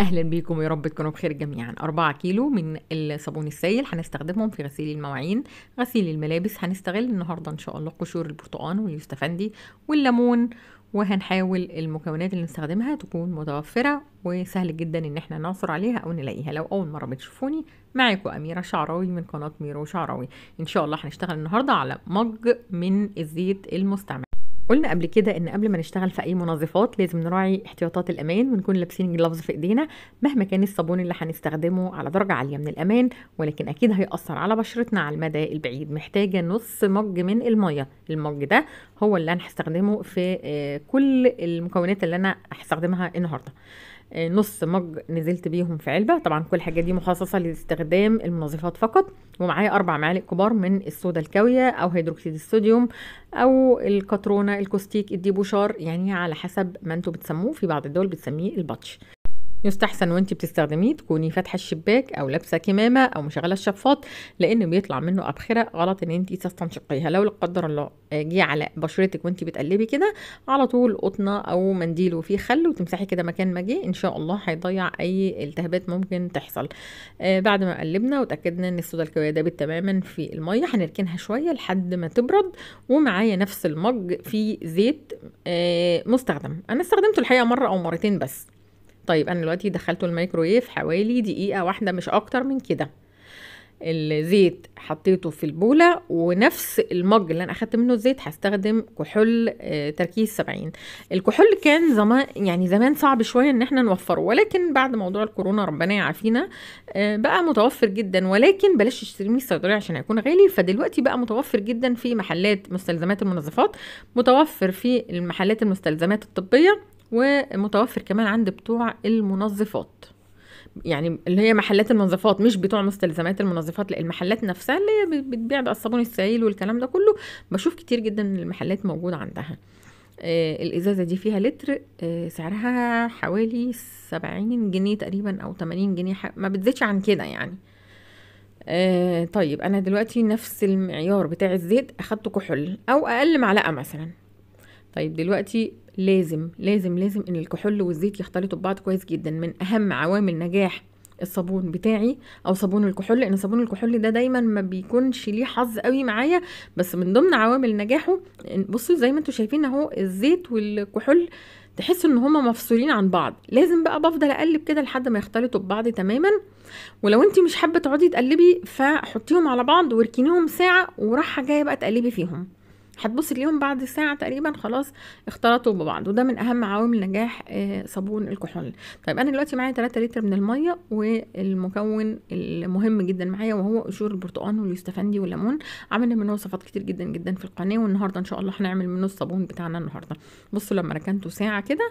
اهلا بيكم يا رب تكونوا بخير جميعا 4 كيلو من الصابون السائل هنستخدمهم في غسيل المواعين غسيل الملابس هنستغل النهارده ان شاء الله قشور البرتقال واليوستفندي والليمون وهنحاول المكونات اللي نستخدمها تكون متوفره وسهل جدا ان احنا نعثر عليها او نلاقيها لو اول مره بتشوفوني معاكم اميره شعراوي من قناه ميرو شعراوي ان شاء الله هنشتغل النهارده على مج من الزيت المستعمل قلنا قبل كده ان قبل ما نشتغل في اي منظفات لازم نراعي احتياطات الامان ونكون لابسين جلافز في ايدينا مهما كان الصابون اللي هنستخدمه على درجه عاليه من الامان ولكن اكيد هيأثر على بشرتنا على المدى البعيد محتاجه نص مج من الميه المج ده هو اللي هنستخدمه هستخدمه في آه، كل المكونات اللي انا هستخدمها النهارده آه، نص مج نزلت بيهم في علبه طبعا كل الحاجات دي مخصصه لاستخدام المنظفات فقط ومعايا اربع معالق كبار من الصودا الكاويه او هيدروكسيد الصوديوم او الكترونه الكوستيك الديبوشار يعني على حسب ما انتوا بتسموه في بعض الدول بتسميه الباتش يستحسن وانت بتستخدميه تكوني فاتحه الشباك او لابسه كمامه او مشغله الشفاط لان بيطلع منه ابخره غلط ان انت تستنشقيها لو لا قدر الله جه على بشرتك وانت بتقلبي كده على طول قطنه او منديل وفيه خل وتمسحي كده مكان ما جه ان شاء الله هيضيع اي التهابات ممكن تحصل آه بعد ما قلبنا وتاكدنا ان الصودا الكويه دابت تماما في الميه هنركنها شويه لحد ما تبرد ومعايا نفس المج فيه زيت آه مستخدم انا استخدمته الحقيقه مره او مرتين بس طيب انا دلوقتي دخلته الميكرويف حوالي دقيقه واحده مش اكتر من كده الزيت حطيته في البولة ونفس المج اللي انا اخدت منه الزيت هستخدم كحول آه، تركيز 70 الكحول كان زمان يعني زمان صعب شوية ان احنا نوفره ولكن بعد موضوع الكورونا ربنا يعافينا آه، بقى متوفر جدا ولكن بلاش تشتري من الصيدلية عشان هيكون غالي فدلوقتي بقى متوفر جدا في محلات مستلزمات المنظفات متوفر في المحلات المستلزمات الطبية ومتوفر كمان عند بتوع المنظفات يعني اللي هي محلات المنظفات مش بتوع مستلزمات المنظفات لا المحلات نفسها اللي هي بتبيع بقى الصابون السائل والكلام ده كله بشوف كتير جدا المحلات موجود عندها آه الازازه دي فيها لتر آه سعرها حوالي 70 جنيه تقريبا او 80 جنيه ما بتزيدش عن كده يعني آه طيب انا دلوقتي نفس المعيار بتاع الزيت اخدته كحول او اقل معلقه مثلا طيب دلوقتي لازم لازم لازم ان الكحول والزيت يختلطوا ببعض كويس جدا من اهم عوامل نجاح الصابون بتاعي او صابون الكحول لان صابون الكحول ده دايما ما بيكونش ليه حظ قوي معايا بس من ضمن عوامل نجاحه بصوا زي ما انتم شايفين اهو الزيت والكحول تحس ان هما مفصولين عن بعض لازم بقى بفضل اقلب كده لحد ما يختلطوا ببعض تماما ولو انت مش حابه تقعدي تقلبي فحطيهم على بعض واركنيهم ساعه وراحه جايه بقى تقلبي فيهم هتبص اليوم بعد ساعة تقريبا خلاص اختلطوا ببعض وده من أهم عوامل نجاح آه، صابون الكحول طيب أنا دلوقتي معايا 3 لتر من المية والمكون المهم جدا معايا وهو قشور البرتقان واليستفندي والليمون عملنا منه وصفات كتير جدا جدا في القناة والنهاردة إن شاء الله هنعمل منه الصابون بتاعنا النهاردة بصوا لما ركنته ساعة كده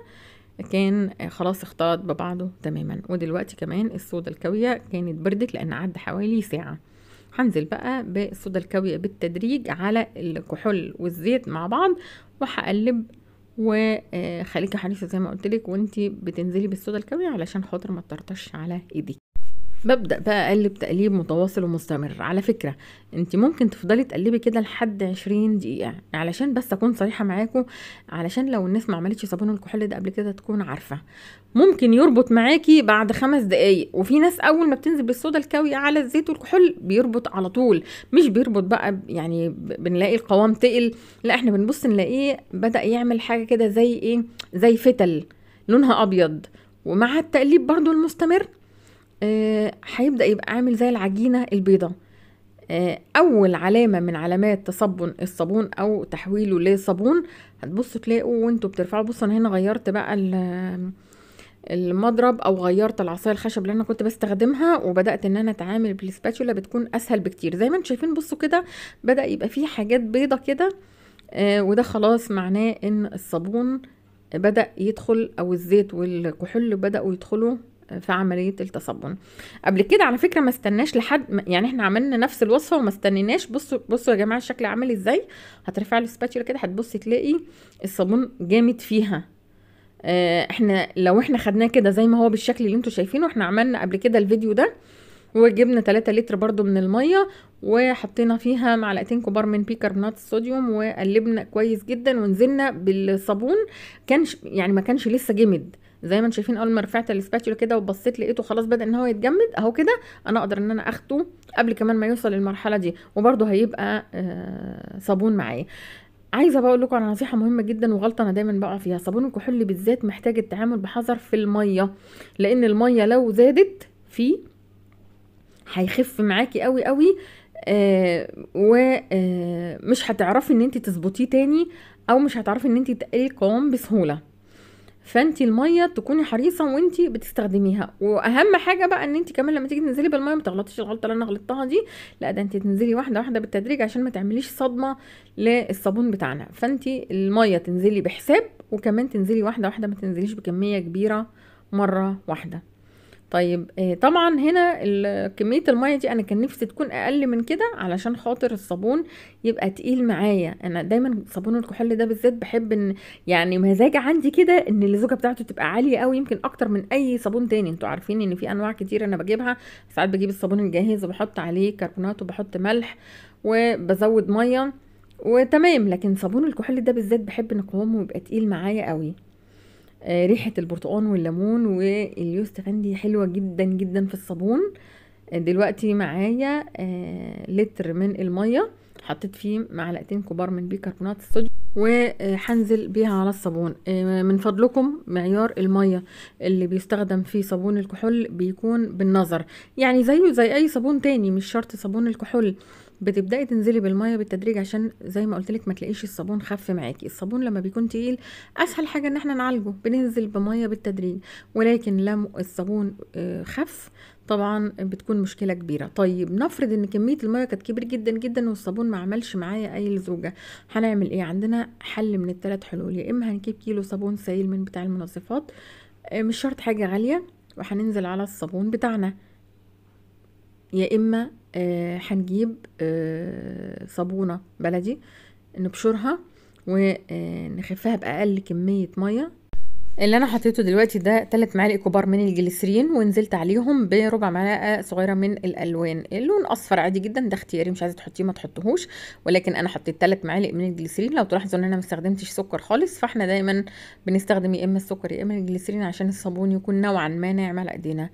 كان آه، خلاص اختلط ببعضه تماما ودلوقتي كمان الصودا الكاوية كانت بردت لأن عدى حوالي ساعة هنزل بقى بالصودا الكاوية بالتدريج على الكحول والزيت مع بعض وهقلب وخليكي حريصه زي ما قلت لك وانت بتنزلي بالصودا الكاويه علشان خاطر ما تطرطش على ايديك ببدأ بقى أقلب تقليب متواصل ومستمر على فكرة انت ممكن تفضلي تقلبي كده لحد عشرين دقيقة علشان بس أكون صريحة معاكم علشان لو الناس ما عملتش صابون الكحول ده قبل كده تكون عارفة ممكن يربط معاكي بعد خمس دقايق وفي ناس أول ما بتنزل بالصودا الكاوية على الزيت والكحول بيربط على طول مش بيربط بقى يعني بنلاقي القوام تقل لا احنا بنبص نلاقيه بدأ يعمل حاجة كده زي ايه زي فتل لونها أبيض ومع التقليب برضو المستمر آه، هيبدأ يبقى عامل زي العجينة البيضة آه، أول علامة من علامات تصبن الصابون أو تحويله لصابون هتبصوا تلاقوا وانتوا بترفعوا بصوا أنا هنا غيرت بقى المضرب او غيرت العصايه الخشب اللي انا كنت بستخدمها وبدات ان انا اتعامل بالسباتولا بتكون اسهل بكتير زي ما انتم شايفين بصوا كده بدا يبقى فيه حاجات بيضه كده آه وده خلاص معناه ان الصابون بدا يدخل او الزيت والكحول بداوا يدخلوا في عملية التصبن قبل كده على فكرة ما استناش لحد يعني احنا عملنا نفس الوصفة وما استنيناش بصوا بصوا يا جماعة الشكل عامل ازاي هترفع له كده هتبصي تلاقي الصابون جامد فيها آه، احنا لو احنا خدناه كده زي ما هو بالشكل اللي انتم شايفينه احنا عملنا قبل كده الفيديو ده وجبنا 3 لتر برضو من المية وحطينا فيها معلقتين كبار من بيكربونات الصوديوم وقلبنا كويس جدا ونزلنا بالصابون كانش يعني ما كانش لسه جمد زي ما انتم شايفين اول ما رفعت الاسباتيولا كده وبصيت لقيته خلاص بدا ان هو يتجمد اهو كده انا اقدر ان انا اخده قبل كمان ما يوصل للمرحله دي وبرده هيبقى آه، صابون معايا عايزه بقول لكم على نصيحه مهمه جدا وغلطه انا دايما بقع فيها صابون الكحول بالذات محتاج التعامل بحذر في الميه لان الميه لو زادت فيه هيخف معاكي قوي قوي آه ومش آه، هتعرفي ان انت تظبطيه تاني او مش هتعرفي ان انت تقلي القوام بسهوله فانت الميه تكوني حريصه وانت بتستخدميها واهم حاجه بقى ان انت كمان لما تيجي تنزلي بالميه ما تغلطيش الغلطه اللي انا غلطتها دي لا ده انت تنزلي واحده واحده بالتدريج عشان ما تعمليش صدمه للصابون بتاعنا فانت الميه تنزلي بحساب وكمان تنزلي واحده واحده ما تنزليش بكميه كبيره مره واحده طيب آه، طبعا هنا كميه الميه دي انا كان نفسي تكون اقل من كده علشان خاطر الصابون يبقى تقيل معايا انا دايما صابون الكحول ده بالذات بحب ان يعني مزاج عندي كده ان اللزوجه بتاعته تبقى عاليه قوي يمكن اكتر من اي صابون تاني انتوا عارفين ان في انواع كتير انا بجيبها ساعات بجيب الصابون الجاهز وبحط عليه كربونات وبحط ملح وبزود ميه وتمام لكن صابون الكحول ده بالذات بحب ان قوامه يبقى تقيل معايا قوي آه، ريحة البرتقان والليمون واليوست عندي حلوة جدا جدا في الصابون آه، دلوقتي معايا آه، لتر من المية حطيت فيه معلقتين كبار من بيكربونات الصوديوم وهنزل بيها على الصابون من فضلكم معيار المية اللي بيستخدم في صابون الكحول بيكون بالنظر يعني زيه زي اي صابون تاني مش شرط صابون الكحول بتبداي تنزلي بالميه بالتدريج عشان زي ما قلت لك ما تلاقيش الصابون خف معاكي الصابون لما بيكون تقيل اسهل حاجه ان احنا نعالجه بننزل بميه بالتدريج ولكن لما الصابون آه، خف طبعا بتكون مشكله كبيره طيب نفرض ان كميه الميه كانت كبيره جدا جدا والصابون ما عملش معايا اي لزوجه هنعمل ايه عندنا حل من الثلاث حلول يا اما هنجيب كيلو صابون سائل من بتاع المنظفات آه، مش شرط حاجه غاليه وهننزل على الصابون بتاعنا يا اما آه، هنجيب آه، صابونة بلدي نبشرها ونخفها بأقل كمية مية اللي انا حطيته دلوقتي ده تلت معالق كبار من الجليسرين ونزلت عليهم بربع معلقه صغيره من الالوان اللون اصفر عادي جدا ده اختياري مش عايزه تحطيه ما تحطهوش ولكن انا حطيت تلت معالق من الجليسرين لو تلاحظوا ان انا ما استخدمتش سكر خالص فاحنا دايما بنستخدم يا اما السكر يا اما الجليسرين عشان الصابون يكون نوعا ما ناعم على ايدينا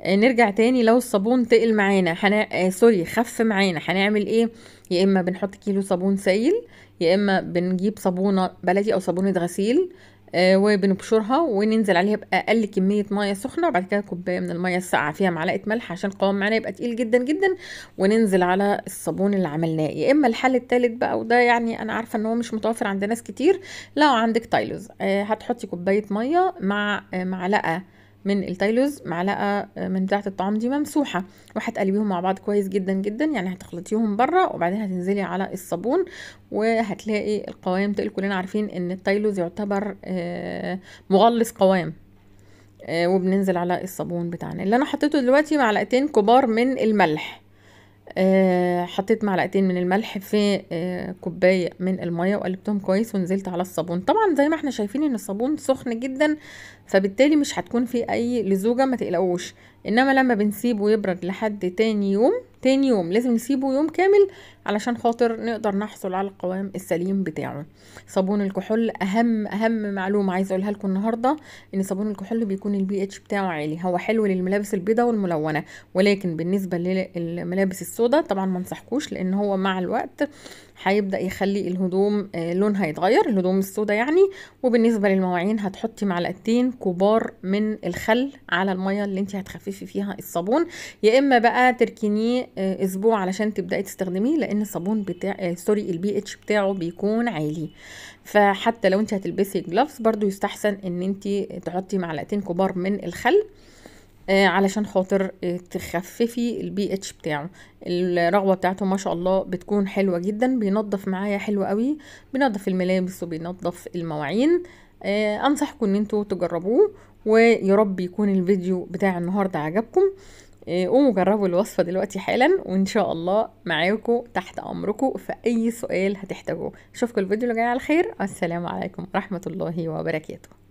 آه، نرجع تاني لو الصابون تقل معانا حنا... آه سوري خف معانا هنعمل ايه يا اما بنحط كيلو صابون سائل يا اما بنجيب صابونه بلدي او صابونه غسيل آه، وبنبشرها وننزل عليها باقل كميه ميه سخنه وبعد كده كوبايه من الميه الساقعه فيها معلقه ملح عشان القوام معانا يبقى تقيل جدا جدا وننزل على الصابون اللي عملناه يا اما الحل الثالث بقى وده يعني انا عارفه ان هو مش متوفر عند ناس كتير لو عندك تايلوز آه، هتحطي كوبايه ميه مع آه، معلقه من التايلوز معلقه آه، من بتاعه الطعام دي ممسوحه وهتقلبيهم مع بعض كويس جدا جدا يعني هتخلطيهم بره وبعدين هتنزلي على الصابون وهتلاقي القوام تقل كلنا عارفين ان التايلوز يعتبر آه، مغلص قوام آه، وبننزل على الصابون بتاعنا اللي انا حطيته دلوقتي معلقتين كبار من الملح آه، حطيت معلقتين من الملح في آه، كوبايه من الميه وقلبتهم كويس ونزلت على الصابون طبعا زي ما احنا شايفين ان الصابون سخن جدا فبالتالي مش هتكون فيه اي لزوجه ما تقلقوش انما لما بنسيبه يبرد لحد تاني يوم تاني يوم لازم نسيبه يوم كامل علشان خاطر نقدر نحصل على القوام السليم بتاعه صابون الكحول اهم اهم معلومه عايزه اقولها لكم النهارده ان صابون الكحول بيكون البي اتش بتاعه عالي هو حلو للملابس البيضاء والملونه ولكن بالنسبه للملابس السوداء طبعا ما انصحكوش لان هو مع الوقت هيبدا يخلي الهدوم آه، لونها يتغير الهدوم السوداء يعني وبالنسبه للمواعين هتحطي معلقتين كبار من الخل على الميه اللي انت هتخففي فيها الصابون يا اما بقى تركنيه آه، اسبوع علشان تبداي تستخدميه لان الصابون بتاع آه، سوري البي اتش بتاعه بيكون عالي فحتى لو انت هتلبسي جلافز برضو يستحسن ان انت تحطي معلقتين كبار من الخل آه، علشان خاطر تخففي البي اتش بتاعه الرغوه بتاعته ما شاء الله بتكون حلوه جدا بينظف معايا حلو قوي بينظف الملابس وبينظف المواعين انصحكم ان انتوا تجربوه ويا رب يكون الفيديو بتاع النهارده عجبكم إيه، قوموا جربوا الوصفة دلوقتي حالا وإن شاء الله معاكم تحت أمركم في أي سؤال هتحتاجوه أشوفكم الفيديو اللي جاي على خير والسلام عليكم ورحمة الله وبركاته